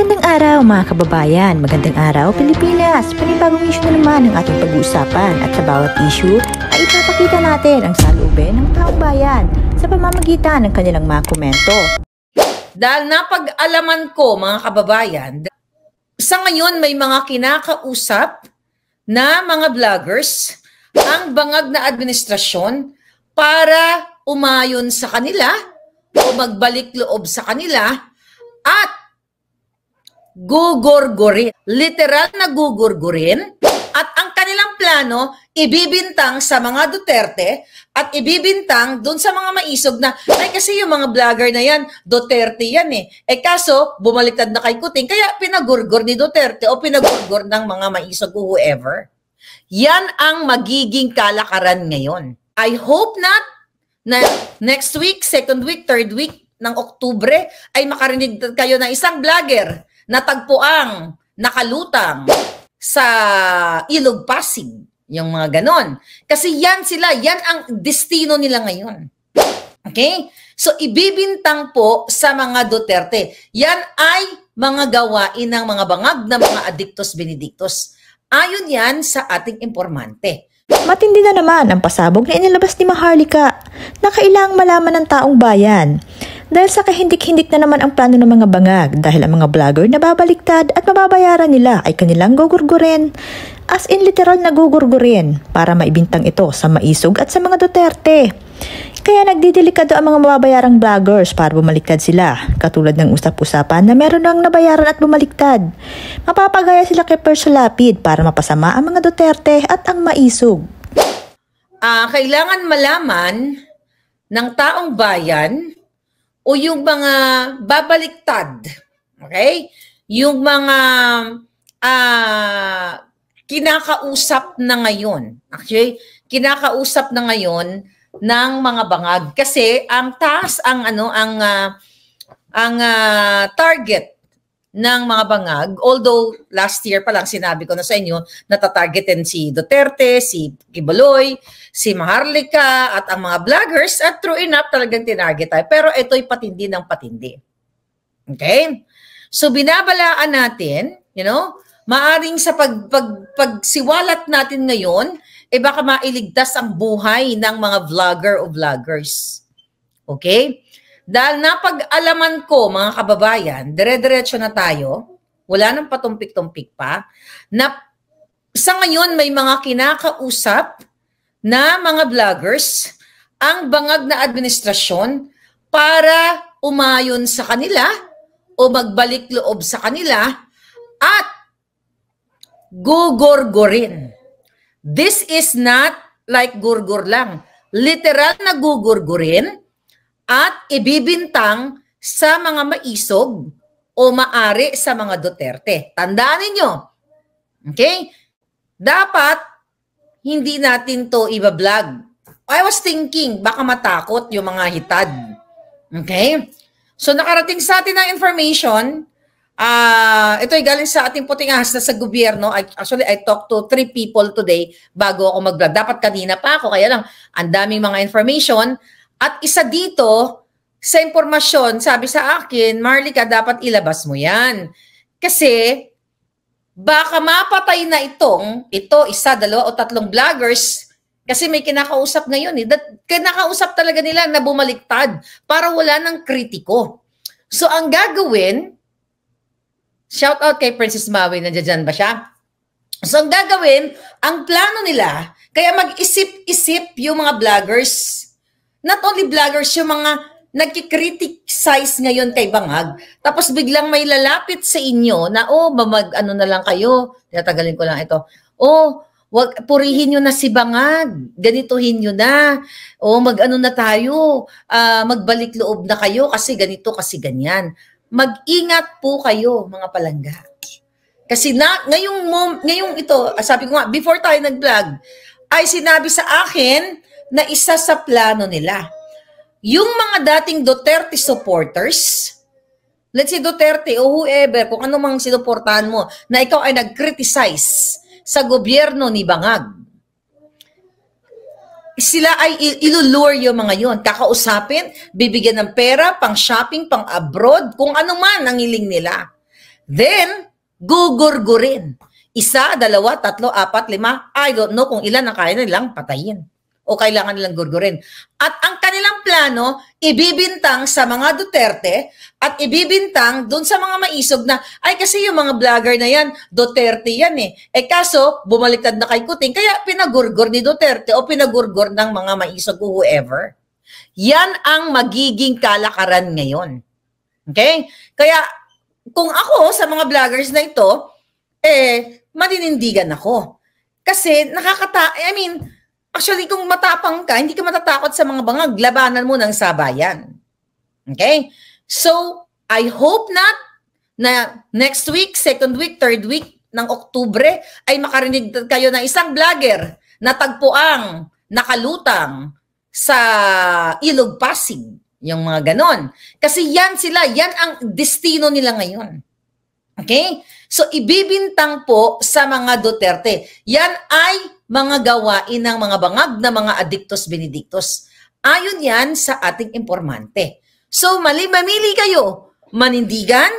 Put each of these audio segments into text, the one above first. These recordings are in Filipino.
Magandang araw mga kababayan, magandang araw Pilipinas! Panibagong issue na naman ang ating pag-uusapan at sa bawat issue ay ipapakita natin ang salubin ng taong bayan sa pamamagitan ng kanilang mga komento. Dahil napag-alaman ko mga kababayan, sa ngayon may mga kinakausap na mga vloggers ang bangag na administrasyon para umayon sa kanila o magbalik loob sa kanila at gugurgurin. Literal na gugurgurin. At ang kanilang plano, ibibintang sa mga Duterte at ibibintang dun sa mga maisog na, ay kasi yung mga vlogger na yan, Duterte yan eh. Eh kaso, bumaliktad na kay Kuting, kaya pinagurgur ni Duterte o pinagurgur ng mga maisog o whoever. Yan ang magiging kalakaran ngayon. I hope not na next week, second week, third week ng Oktubre ay makarinig kayo ng isang vlogger natagpuang nakalutang sa Ilog Pasig. Yung mga ganon. Kasi yan sila, yan ang destino nila ngayon. Okay? So, ibibintang po sa mga Duterte. Yan ay mga gawain ng mga bangag na mga adiktos benediktos. Ayon yan sa ating impormante. Matindi na naman ang pasabog na inilabas ni Maharlika na kailangang malaman ng taong bayan dahil sa kahindik-hindik na naman ang plano ng mga bangag dahil ang mga vlogger na babaliktad at mababayaran nila ay kanilang gugurgurin. As in literal na gugurgurin para maibintang ito sa maisog at sa mga Duterte. Kaya nagdidelikado ang mga mababayarang vloggers para bumaliktad sila, katulad ng usap-usapan na meron nang nabayaran at bumaliktad. Mapapagaya sila kay Perso Lapid para mapasama ang mga Duterte at ang maisog. Uh, kailangan malaman ng taong bayan o yung mga babaliktad. Okay? Yung mga uh, kinakausap na ngayon. okay? kinakausap na ngayon ng mga bangag kasi ang task ang ano ang uh, ang uh, target ng mga bangag. Although last year pa lang sinabi ko na sa inyo, natatargetin si Duterte, si Kiboloy, si Maharlika at ang mga vloggers at true enough talagang tinarget tayo. Pero ito'y patindi ng patindi. Okay? So binabalaan natin, you know, maaring sa pag, pag, pagsiwalat natin ngayon, eh baka mailigtas ang buhay ng mga vlogger o vloggers. Okay? Dahil napag-alaman ko, mga kababayan, dire-diretso na tayo, wala nang patumpik-tumpik pa, na sa ngayon may mga kinakausap na mga vloggers ang bangag na administrasyon para umayon sa kanila o magbalik loob sa kanila at gugurgurin. This is not like gurgur lang. Literal na gugurgurin at ibibintang sa mga maisog o maari sa mga Duterte. Tandaan ninyo. Okay? Dapat hindi natin to ibablog. I was thinking, baka matakot yung mga hitad. Okay? So nakarating sa atin ang information. Uh, ah, ito ay galing sa ating puting ahas na sa gobyerno. I, actually, I talked to three people today bago ako mag-vlog. Dapat kanina pa ako. Kaya lang, ang daming mga information. At isa dito, sa impormasyon, sabi sa akin, Marlica, dapat ilabas mo yan. Kasi baka mapatay na itong, ito, isa, dalawa o tatlong vloggers kasi may kinakausap ngayon eh. That, kinakausap talaga nila na bumaliktad para wala ng kritiko. So ang gagawin, shout out kay Princess Maui, nandiyan ba siya? So ang gagawin, ang plano nila, kaya mag-isip-isip yung mga vloggers Not only vloggers, yung mga nagkikriticize ngayon kay Bangag, tapos biglang may lalapit sa inyo na, oh, mamag, ano na lang kayo, tinatagalin ko lang ito, oh, wag, purihin nyo na si Bangag, ganituhin nyo na, oh, mag-ano na tayo, uh, magbalik loob na kayo kasi ganito, kasi ganyan. Mag-ingat po kayo, mga palangga. Kasi na, ngayong, mom, ngayong ito, sabi ko nga, before tayo nag-vlog, ay sinabi sa akin na isa sa plano nila. Yung mga dating Duterte supporters, let's say Duterte o whoever, kung anong mang sinuportahan mo, na ikaw ay nag-criticize sa gobyerno ni Bangag, sila ay ilulure yung mga yon. Kakausapin, bibigyan ng pera, pang shopping, pang abroad, kung ano man ang hiling nila. Then, gugurgurin. Isa, dalawa, tatlo, apat, lima. Ah, I don't know kung ilan ang kaya nilang patayin o kailangan nilang gurgurin. At ang kanilang plano, ibibintang sa mga Duterte at ibibintang dun sa mga maisog na, ay kasi yung mga vlogger na yan, Duterte yan eh. Eh kaso, bumaliktad na kay Kuting, kaya pinagurgur ni Duterte o pinagurgur ng mga maisog o whoever. Yan ang magiging kalakaran ngayon. Okay? Kaya, kung ako sa mga vloggers na ito, eh, maninindigan ako. Kasi nakakata, eh, I mean, actually kung matapang ka, hindi ka matatakot sa mga bangag, labanan mo ng sabayan. Okay? So, I hope not na next week, second week, third week ng Oktubre ay makarinig kayo ng isang vlogger na tagpuang, nakalutang sa Ilog Pasig. Yung mga ganon. Kasi yan sila, yan ang destino nila ngayon. Okay? So, ibibintang po sa mga Duterte. Yan ay mga gawain ng mga bangag na mga adiktos benediktos. Ayon yan sa ating impormante. So, mali mamili kayo. Manindigan,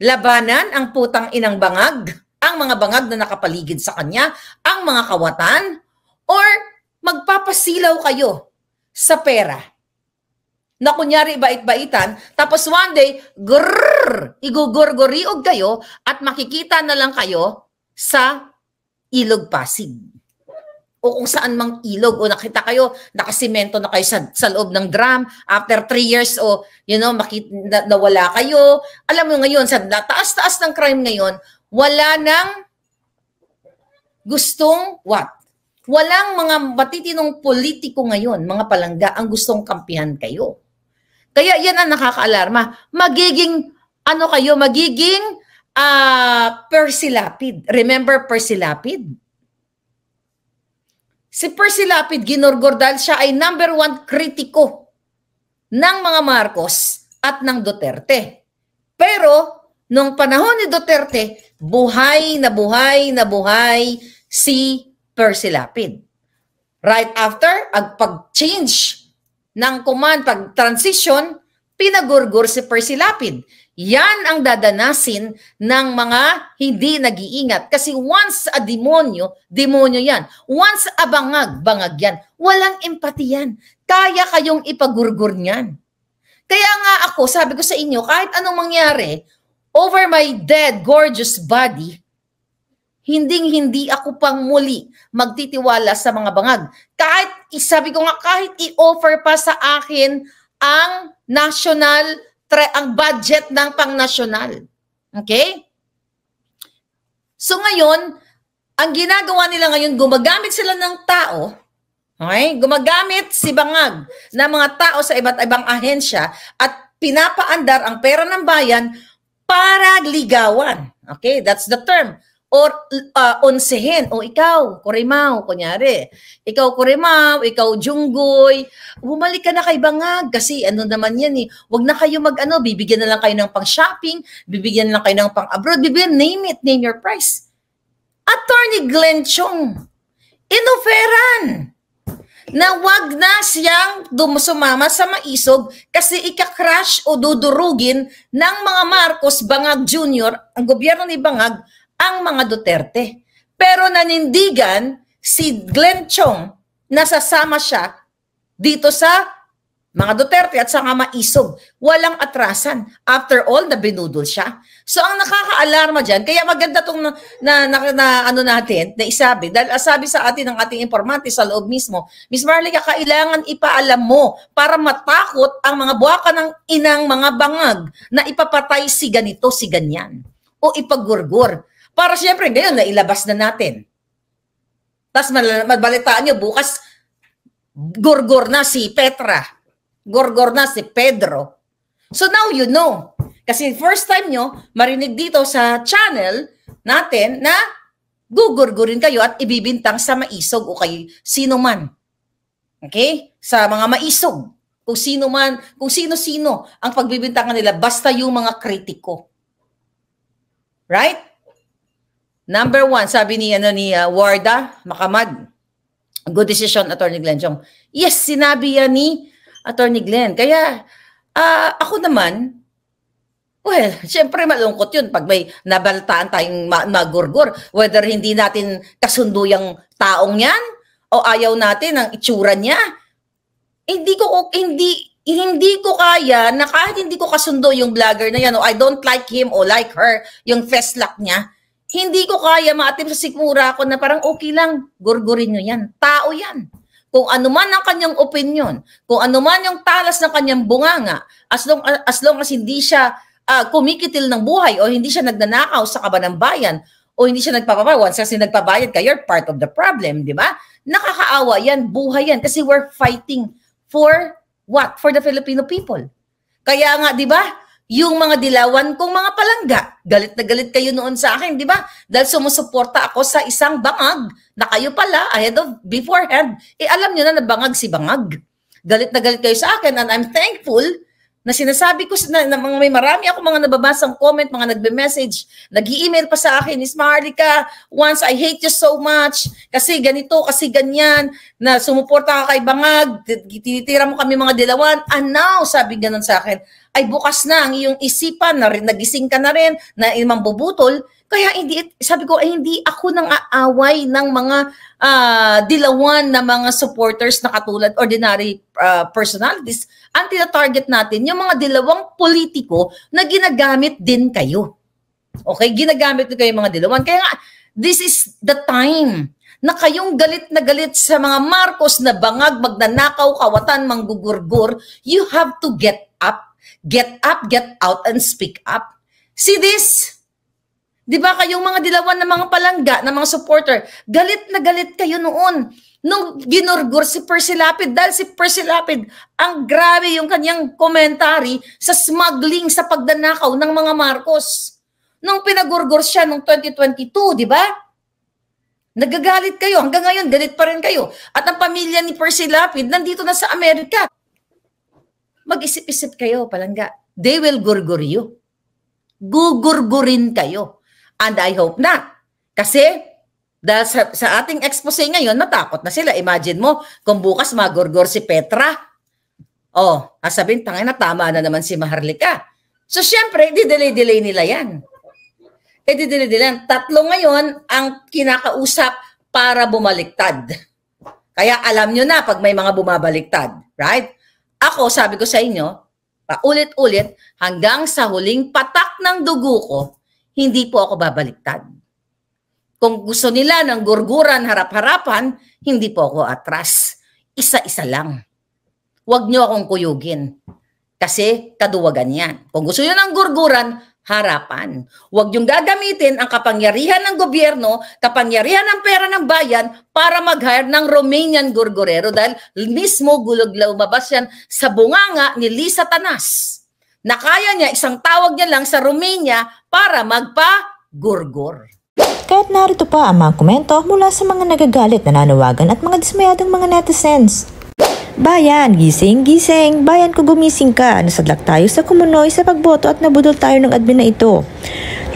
labanan ang putang inang bangag, ang mga bangag na nakapaligid sa kanya, ang mga kawatan, or magpapasilaw kayo sa pera na kunyari bait-baitan, tapos one day, grrr, igugurguriog kayo at makikita na lang kayo sa ilog pasig. O kung saan mang ilog, o nakita kayo, nakasimento na kayo sa, sa loob ng drum, after three years, o you know, makita, na, nawala kayo. Alam mo ngayon, sa taas-taas ng crime ngayon, wala nang gustong what? Walang mga matitinong politiko ngayon, mga palangga, ang gustong kampihan kayo kaya yan ang nakakaalarma. Magiging, ano kayo, magiging uh, ah, Percy Lapid. Remember Percy Lapid? Si Percy Lapid, ginurgor dahil siya ay number one kritiko ng mga Marcos at ng Duterte. Pero, nung panahon ni Duterte, buhay na buhay na buhay si Percy Lapid. Right after, ang pag-change ng command pag transition, pinagurgur si Percy Lapid. Yan ang dadanasin ng mga hindi nag-iingat. Kasi once a demonyo, demonyo yan. Once a bangag, bangag yan. Walang empati yan. Kaya kayong ipagurgur niyan. Kaya nga ako, sabi ko sa inyo, kahit anong mangyari, over my dead, gorgeous body, hinding-hindi ako pang muli magtitiwala sa mga bangag. Kahit, isabi ko nga, kahit i-offer pa sa akin ang national, ang budget ng pang-national. Okay? So ngayon, ang ginagawa nila ngayon, gumagamit sila ng tao, okay? gumagamit si bangag ng mga tao sa iba't ibang ahensya at pinapaandar ang pera ng bayan para ligawan. Okay, that's the term or uh, onsehin o ikaw, Korimao, kunyari. Ikaw, Korimao, ikaw, Junggoy. Bumalik ka na kay Bangag kasi ano naman yan eh. Huwag na kayo mag-ano, bibigyan na lang kayo ng pang-shopping, bibigyan na lang kayo ng pang-abroad, bibigyan, name it, name your price. Attorney Glenn Chong, inoferan na wag na siyang sumama sa maisog kasi ikakrash o dudurugin ng mga Marcos Bangag Jr., ang gobyerno ni Bangag, ang mga Duterte. Pero nanindigan si Glenn Chong na sasama siya dito sa mga Duterte at sa mga maisog. Walang atrasan. After all, nabinudol siya. So ang nakakaalarma dyan, kaya maganda itong na, na, na, na, ano natin, na isabi. Dahil asabi sa atin ng ating informante sa loob mismo, Ms. Marlica, kailangan ipaalam mo para matakot ang mga buwaka ng inang mga bangag na ipapatay si ganito, si ganyan o ipagurgur. Para siyempre, ngayon, nailabas na natin. Tapos mabalitaan nyo, bukas, gorgor na si Petra. Gorgor na si Pedro. So now you know. Kasi first time nyo, marinig dito sa channel natin na gugurgurin kayo at ibibintang sa maisog o kay sino man. Okay? Sa mga maisog. Kung sino man, kung sino-sino ang pagbibintangan nila basta yung mga kritiko. Right? Number one, sabi ni, ano, ni uh, Warda Makamad, good decision, Attorney Glenn Chong. Yes, sinabi yan ni Attorney Glenn. Kaya, uh, ako naman, Well, syempre malungkot yun pag may nabaltaan tayong ma- magurgur. Whether hindi natin kasundo yung taong yan o ayaw natin ang itsura niya. Hindi ko, hindi, hindi ko kaya na kahit hindi ko kasundo yung vlogger na yan o I don't like him o like her, yung face luck niya, hindi ko kaya maatim sa sikmura ako na parang okay lang, gurgurin nyo yan. Tao yan. Kung ano man ang kanyang opinion, kung ano man yung talas ng kanyang bunganga, as long as, long as hindi siya uh, kumikitil ng buhay o hindi siya nagnanakaw sa kaba ng bayan, o hindi siya nagpapabayad. Once kasi nagpabayad ka, you're part of the problem, di ba? Nakakaawa yan, buhay yan. Kasi we're fighting for what? For the Filipino people. Kaya nga, di ba? yung mga dilawan kong mga palangga. Galit na galit kayo noon sa akin, di ba? Dahil sumusuporta ako sa isang bangag na kayo pala ahead of beforehand. Eh alam niyo na na bangag si bangag. Galit na galit kayo sa akin and I'm thankful na sinasabi ko na, na may marami ako mga nababasang comment, mga nagbe-message, nag-email pa sa akin, Miss Marlica, once I hate you so much, kasi ganito, kasi ganyan, na sumuporta ka kay Bangag, tinitira mo kami mga dilawan, and now, sabi ganun sa akin, ay bukas na ang iyong isipan, na rin, nagising ka na rin, na mambubutol. Kaya hindi, sabi ko, ay hindi ako nang aaway ng mga uh, dilawan na mga supporters na katulad ordinary uh, personalities. Ang tina natin, yung mga dilawang politiko na ginagamit din kayo. Okay, ginagamit ko kayo mga dilawan. Kaya nga, this is the time na kayong galit na galit sa mga Marcos na bangag, magnanakaw, kawatan, manggugurgur. You have to get Get up, get out, and speak up. See this? Di ba kayong mga dilawan ng mga palangga, ng mga supporter, galit na galit kayo noon nung ginurgur si Percy Lapid dahil si Percy Lapid ang grabe yung kanyang commentary sa smuggling sa pagdanakaw ng mga Marcos. Nung pinagurgur siya nung 2022, di ba? Nagagalit kayo. Hanggang ngayon, galit pa rin kayo. At ang pamilya ni Percy Lapid nandito na sa Amerika. Mag-isip-isip kayo, palangga. They will gurgur you. Gugurgurin kayo. And I hope not. Kasi dahil sa, sa ating expose ngayon, natakot na sila. Imagine mo, kung bukas magurgor si Petra. Oh, sabihin, tangay na tama na naman si Maharlika. So, syempre, didelay-delay nila yan. Eh, didelay-delay. Tatlo ngayon ang kinakausap para bumaliktad. Kaya alam nyo na pag may mga bumabaliktad. Right? Ako, sabi ko sa inyo, paulit-ulit, hanggang sa huling patak ng dugo ko, hindi po ako babaliktad. Kung gusto nila ng gurguran harap-harapan, hindi po ako atras. Isa-isa lang. Huwag niyo akong kuyugin. Kasi kaduwagan yan. Kung gusto niyo ng gurguran, harapan. Huwag yung gagamitin ang kapangyarihan ng gobyerno, kapangyarihan ng pera ng bayan para mag-hire ng Romanian gurgurero dahil mismo gulog lumabas yan sa bunganga ni Lisa Tanas na kaya niya isang tawag niya lang sa Romania para magpa-gurgur. Kahit narito pa ang mga komento mula sa mga nagagalit, na nanawagan at mga dismayadong mga netizens. Bayan, gising, gising. Bayan ko gumising ka. Nasadlak tayo sa kumunoy sa pagboto at nabudol tayo ng admin na ito.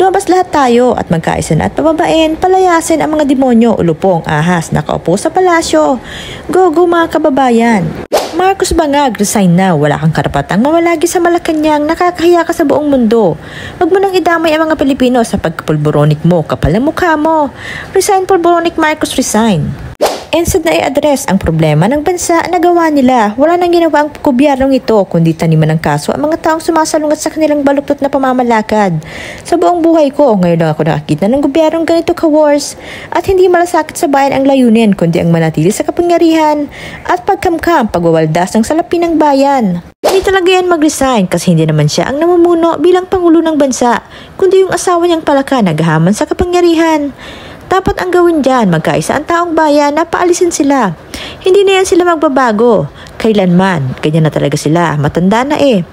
Lumabas lahat tayo at magkaisan at pababain, palayasin ang mga demonyo, ulupong, ahas, nakaupo sa palasyo. Go, go mga kababayan! Marcos Bangag, resign na. Wala kang karapatang mawalagi sa Malacanang. Nakakahiya ka sa buong mundo. Huwag mo nang idamay ang mga Pilipino sa pagkapulboronic mo, kapal na mukha mo. Resign, pulboronic Marcos, resign. Instead na i-address ang problema ng bansa na gawa nila, wala nang ginawa ang gobyernong ito kundi taniman ng kaso ang mga taong sumasalungat sa kanilang baluktot na pamamalakad. Sa buong buhay ko, ngayon lang ako nakakita ng gobyernong ganito ka-wars at hindi malasakit sa bayan ang layunin kundi ang manatili sa kapangyarihan at pagkamkam pagwawaldas ng salapi ng bayan. Hindi talaga yan mag-resign kasi hindi naman siya ang namumuno bilang Pangulo ng Bansa, kundi yung asawa niyang palaka naghahaman sa kapangyarihan. Dapat ang gawin dyan, magkaisa ang taong bayan na paalisin sila. Hindi na yan sila magbabago. Kailanman, ganyan na talaga sila, matanda na eh.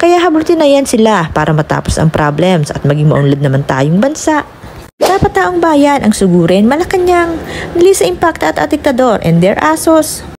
Kaya hablutin na yan sila para matapos ang problems at maging maunlad naman tayong bansa. Dapat taong bayan ang sugurin Malacanang, nili sa impacta at adiktador and their asos.